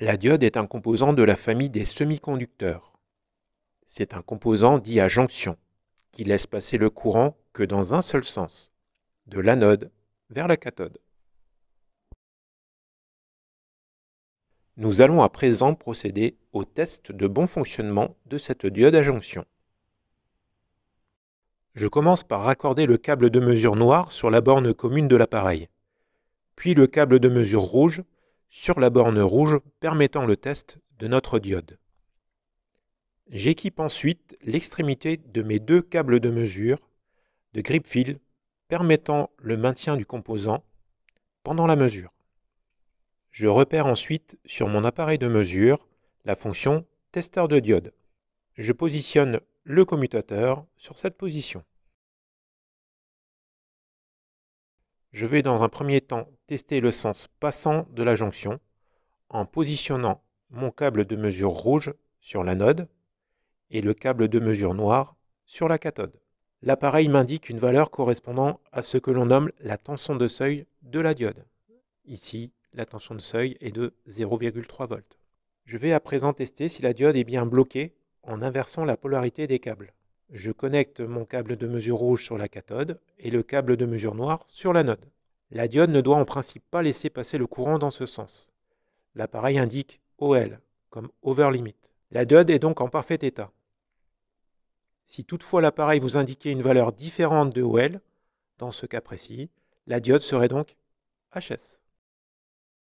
La diode est un composant de la famille des semi-conducteurs. C'est un composant dit à jonction, qui laisse passer le courant que dans un seul sens, de l'anode vers la cathode. Nous allons à présent procéder au test de bon fonctionnement de cette diode à jonction. Je commence par raccorder le câble de mesure noir sur la borne commune de l'appareil, puis le câble de mesure rouge sur la borne rouge permettant le test de notre diode. J'équipe ensuite l'extrémité de mes deux câbles de mesure de grip fil permettant le maintien du composant pendant la mesure. Je repère ensuite sur mon appareil de mesure la fonction testeur de diode. Je positionne le commutateur sur cette position. je vais dans un premier temps tester le sens passant de la jonction en positionnant mon câble de mesure rouge sur l'anode et le câble de mesure noir sur la cathode. L'appareil m'indique une valeur correspondant à ce que l'on nomme la tension de seuil de la diode. Ici, la tension de seuil est de 0,3 V. Je vais à présent tester si la diode est bien bloquée en inversant la polarité des câbles je connecte mon câble de mesure rouge sur la cathode et le câble de mesure noire sur l'anode. La diode ne doit en principe pas laisser passer le courant dans ce sens. L'appareil indique OL comme over limit. La diode est donc en parfait état. Si toutefois l'appareil vous indiquait une valeur différente de OL, dans ce cas précis, la diode serait donc HS.